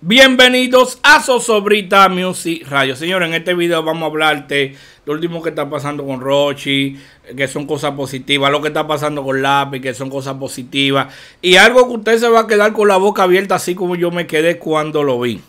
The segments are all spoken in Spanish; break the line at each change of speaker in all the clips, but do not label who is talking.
Bienvenidos a Sosobrita Music Radio. Señores, en este video vamos a hablarte lo último que está pasando con Rochi, que son cosas positivas, lo que está pasando con Lápiz, que son cosas positivas, y algo que usted se va a quedar con la boca abierta, así como yo me quedé cuando lo vi.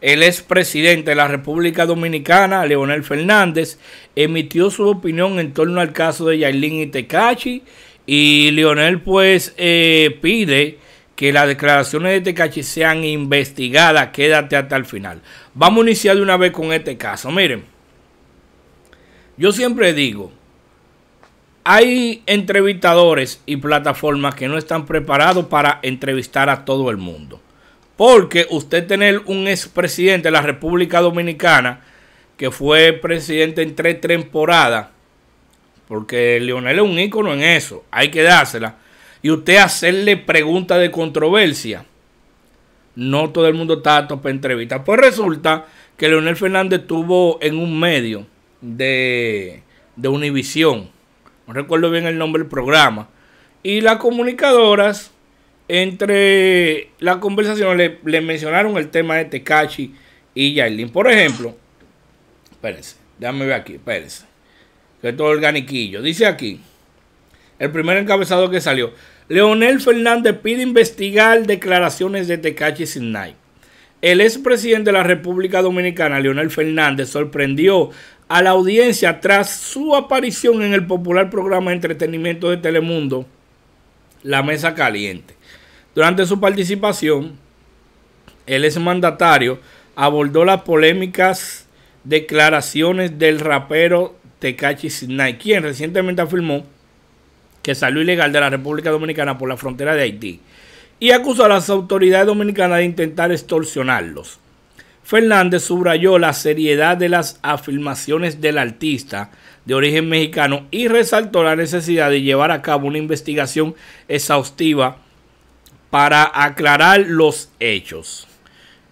El expresidente de la República Dominicana, Leonel Fernández, emitió su opinión en torno al caso de Yailin y Tecachi, y Leonel pues eh, pide que las declaraciones de Tecachi sean investigadas. Quédate hasta el final. Vamos a iniciar de una vez con este caso. Miren, yo siempre digo, hay entrevistadores y plataformas que no están preparados para entrevistar a todo el mundo. Porque usted tener un expresidente de la República Dominicana que fue presidente en tres temporadas, porque Leonel es un ícono en eso, hay que dársela y usted hacerle preguntas de controversia. No todo el mundo está apto para entrevistas. Pues resulta que Leonel Fernández estuvo en un medio de, de Univisión. No recuerdo bien el nombre del programa. Y las comunicadoras, entre la conversación, le, mencionaron el tema de Tecachi y Yailin. Por ejemplo, espérense, déjame ver aquí, espérense. Que todo organiquillo. Dice aquí, el primer encabezado que salió. Leonel Fernández pide investigar declaraciones de Tecachi Sinai. El expresidente de la República Dominicana, Leonel Fernández, sorprendió a la audiencia tras su aparición en el popular programa de entretenimiento de Telemundo, La Mesa Caliente. Durante su participación, el exmandatario abordó las polémicas declaraciones del rapero Tecachi Sinai, quien recientemente afirmó que salió ilegal de la República Dominicana por la frontera de Haití y acusó a las autoridades dominicanas de intentar extorsionarlos. Fernández subrayó la seriedad de las afirmaciones del artista de origen mexicano y resaltó la necesidad de llevar a cabo una investigación exhaustiva para aclarar los hechos.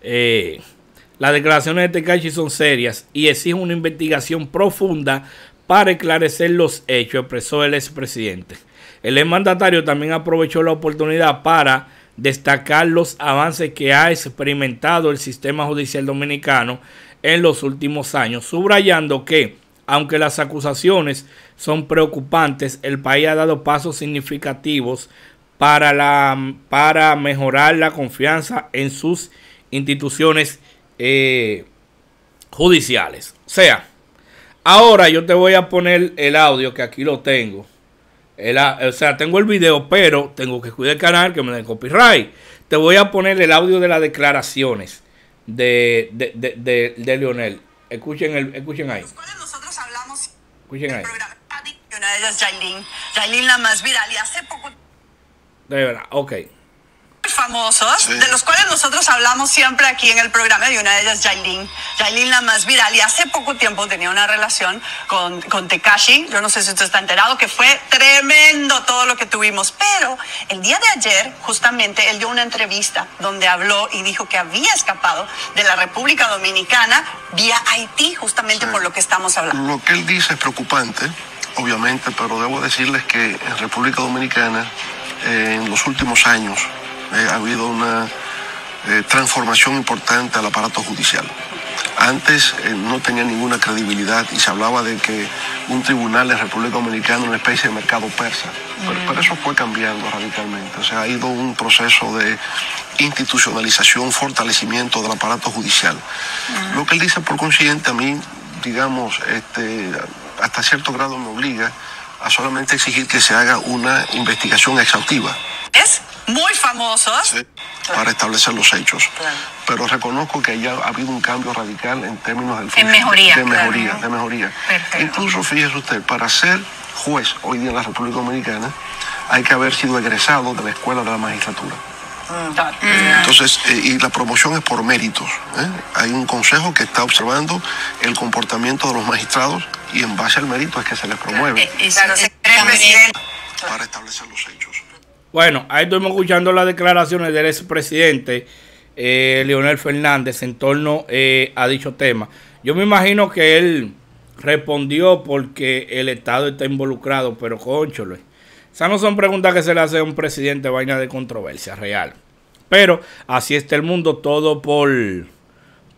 Eh, las declaraciones de Tekashi son serias y exigen una investigación profunda para esclarecer los hechos, expresó el expresidente. El exmandatario también aprovechó la oportunidad para destacar los avances que ha experimentado el sistema judicial dominicano en los últimos años, subrayando que, aunque las acusaciones son preocupantes, el país ha dado pasos significativos para, la, para mejorar la confianza en sus instituciones eh, judiciales. O sea, Ahora yo te voy a poner el audio que aquí lo tengo. o sea, tengo el video, pero tengo que cuidar el canal que me den copyright. Te voy a poner el audio de las declaraciones de, de, de, de, de Leonel. Escuchen, el, escuchen ahí.
nosotros hablamos
escuchen ahí. de De verdad, ok
de los cuales nosotros hablamos siempre aquí en el programa, y una de ellas es Jailin. Jailin, la más viral, y hace poco tiempo tenía una relación con, con Tekashi, yo no sé si usted está enterado, que fue tremendo todo lo que tuvimos, pero el día de ayer, justamente, él dio una entrevista donde habló y dijo que había escapado de la República Dominicana vía Haití, justamente por lo que estamos hablando. Lo que él dice es preocupante, obviamente, pero debo decirles que en República Dominicana, eh, en los últimos años, eh, ha habido una eh, transformación importante al aparato judicial. Antes eh, no tenía ninguna credibilidad y se hablaba de que un tribunal en República Dominicana ...es una especie de mercado persa, pero, eso fue cambiando radicalmente. O sea, ha ido un proceso de institucionalización, fortalecimiento del aparato judicial. Lo que él dice, por consiguiente, a mí, digamos, este, hasta cierto grado me obliga a solamente exigir que se haga una investigación exhaustiva muy famosos. para establecer los hechos. Pero reconozco que ya ha habido un cambio radical en términos del en mejoría, de mejoría, de mejoría. Incluso fíjese usted, para ser juez hoy día en la República Dominicana, hay que haber sido egresado de la escuela de la magistratura. Mm. Mm. Entonces, eh, y la promoción es por méritos. ¿eh? Hay un consejo que está observando el comportamiento
de los magistrados y en base al mérito es que se les promueve.
Eh, para establecer los hechos.
Bueno, ahí estuvimos escuchando las declaraciones del expresidente eh, Leonel Fernández en torno eh, a dicho tema. Yo me imagino que él respondió porque el Estado está involucrado, pero conchole. Esas no son preguntas que se le hace a un presidente, vaina de controversia real. Pero así está el mundo, todo por,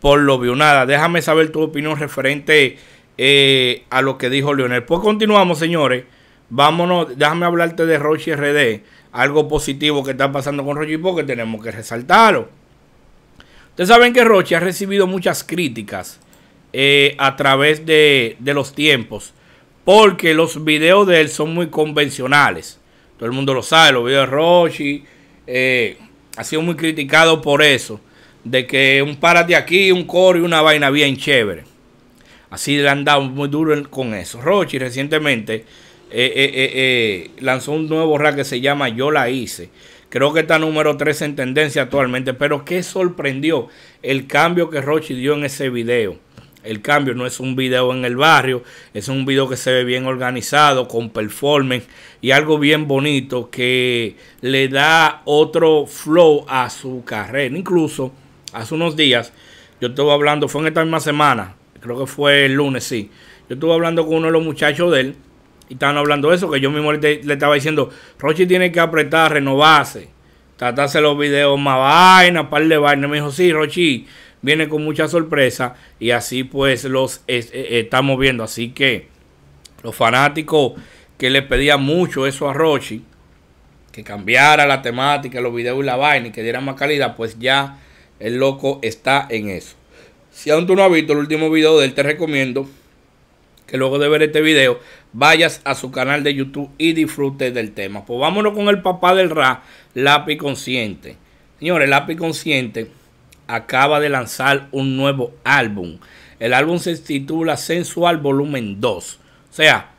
por lo vio nada. Déjame saber tu opinión referente eh, a lo que dijo Leonel. Pues continuamos, señores vámonos, déjame hablarte de Rochi RD, algo positivo que está pasando con Rochi porque tenemos que resaltarlo. Ustedes saben que Rochi ha recibido muchas críticas eh, a través de, los tiempos, porque los videos de él son muy convencionales. Todo el mundo lo sabe, los videos de Rochi eh, ha sido muy criticado por eso, de que un para de aquí, un coro y una vaina bien chévere. Así le han dado muy duro con eso. Rochi recientemente eh, eh, eh, lanzó un nuevo rap que se llama Yo la hice. Creo que está número 3 en tendencia actualmente, pero qué sorprendió el cambio que Rochi dio en ese video. El cambio no es un video en el barrio, es un video que se ve bien organizado, con performance y algo bien bonito que le da otro flow a su carrera. Incluso hace unos días, yo estuve hablando, fue en esta misma semana, creo que fue el lunes, sí. Yo estuve hablando con uno de los muchachos de él y estaban hablando eso, que yo mismo le, estaba diciendo, Rochi tiene que apretar, renovarse, tratarse los videos más vaina, par de vaina. Me dijo, sí, Rochi viene con mucha sorpresa y así pues los eh, eh, estamos viendo. Así que los fanáticos que le pedían mucho eso a Rochi, que cambiara la temática, los videos y la vaina y que diera más calidad, pues ya el loco está en eso. Si aún tú no has visto el último video de él, te recomiendo que luego de ver este video vayas a su canal de YouTube y disfrutes del tema. Pues vámonos con el papá del rap, Lápiz Consciente. Señores, Lápiz Consciente acaba de lanzar un nuevo álbum. El álbum se titula Sensual Volumen 2. O sea,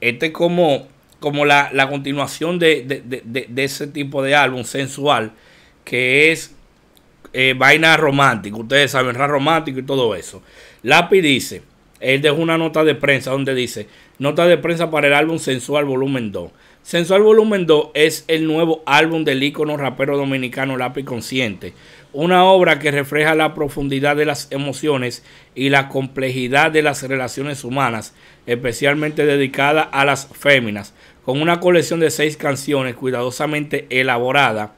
este es como, como la, continuación de, ese tipo de álbum sensual que es eh, vaina romántica. Ustedes saben, rap romántico y todo eso. Lápiz dice. Él dejó una nota de prensa donde dice, nota de prensa para el álbum Sensual Volumen 2. Sensual Volumen 2 es el nuevo álbum del ícono rapero dominicano Lápiz Consciente, una obra que refleja la profundidad de las emociones y la complejidad de las relaciones humanas, especialmente dedicada a las féminas, con una colección de seis canciones cuidadosamente elaborada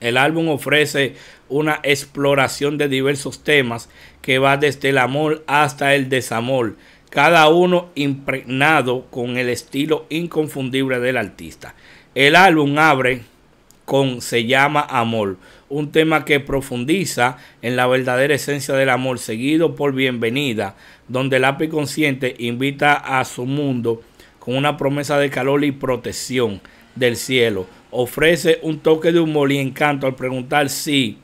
el álbum ofrece una exploración de diversos temas que va desde el amor hasta el desamor, cada uno impregnado con el estilo inconfundible del artista. El álbum abre con Se llama Amor, un tema que profundiza en la verdadera esencia del amor, seguido por Bienvenida, donde el ápice consciente invita a su mundo con una promesa de calor y protección del cielo, ofrece un toque de humor y encanto al preguntar si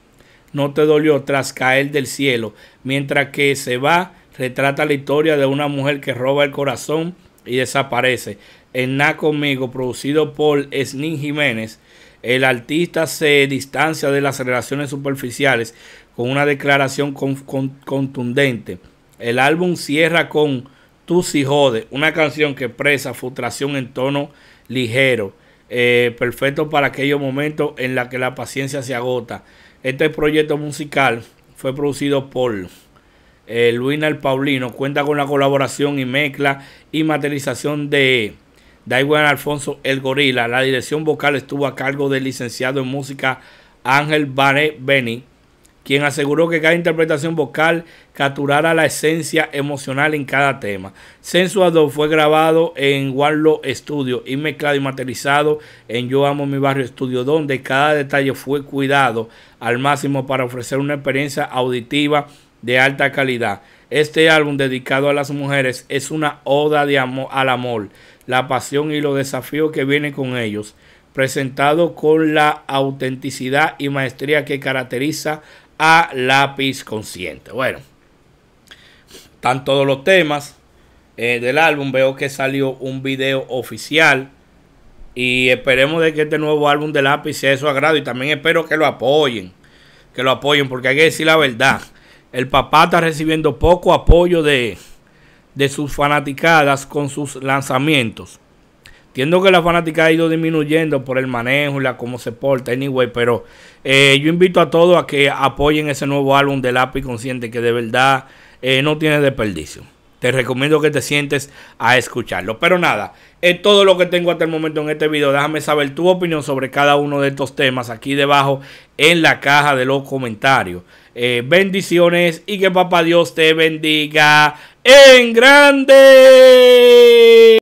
no te dolió tras caer del cielo, mientras que se va, retrata la historia de una mujer que roba el corazón y desaparece. En Na conmigo, producido por Snin Jiménez, el artista se distancia de las relaciones superficiales con una declaración contundente. El álbum cierra con Tu si jode, una canción que expresa frustración en tono ligero eh, perfecto para aquellos momentos en los que la paciencia se agota. Este proyecto musical fue producido por eh, Luina Paulino. Cuenta con la colaboración y mezcla y materialización de Daiwan Alfonso El Gorila. La dirección vocal estuvo a cargo del licenciado en música Ángel Baré Beni quien aseguró que cada interpretación vocal capturara la esencia emocional en cada tema. Sensuado fue grabado en Warlow Studio y mezclado y materializado en Yo Amo Mi Barrio Studio, donde cada detalle fue cuidado al máximo para ofrecer una experiencia auditiva de alta calidad. Este álbum dedicado a las mujeres es una oda de amor, al amor, la pasión y los desafíos que vienen con ellos presentado con la autenticidad y maestría que caracteriza a Lápiz Consciente. Bueno, están todos los temas eh, del álbum. Veo que salió un video oficial. Y esperemos de que este nuevo álbum de Lápiz sea de su agrado. Y también espero que lo apoyen. Que lo apoyen, porque hay que decir la verdad. El papá está recibiendo poco apoyo de, de sus fanaticadas con sus lanzamientos. Entiendo que la fanática ha ido disminuyendo por el manejo y la cómo se porta, anyway, pero eh, yo invito a todos a que apoyen ese nuevo álbum de Lápiz Consciente que de verdad eh, no tiene desperdicio. Te recomiendo que te sientes a escucharlo. Pero nada, es todo lo que tengo hasta el momento en este video. Déjame saber tu opinión sobre cada uno de estos temas aquí debajo en la caja de los comentarios. Eh, bendiciones y que papá Dios te bendiga en grande.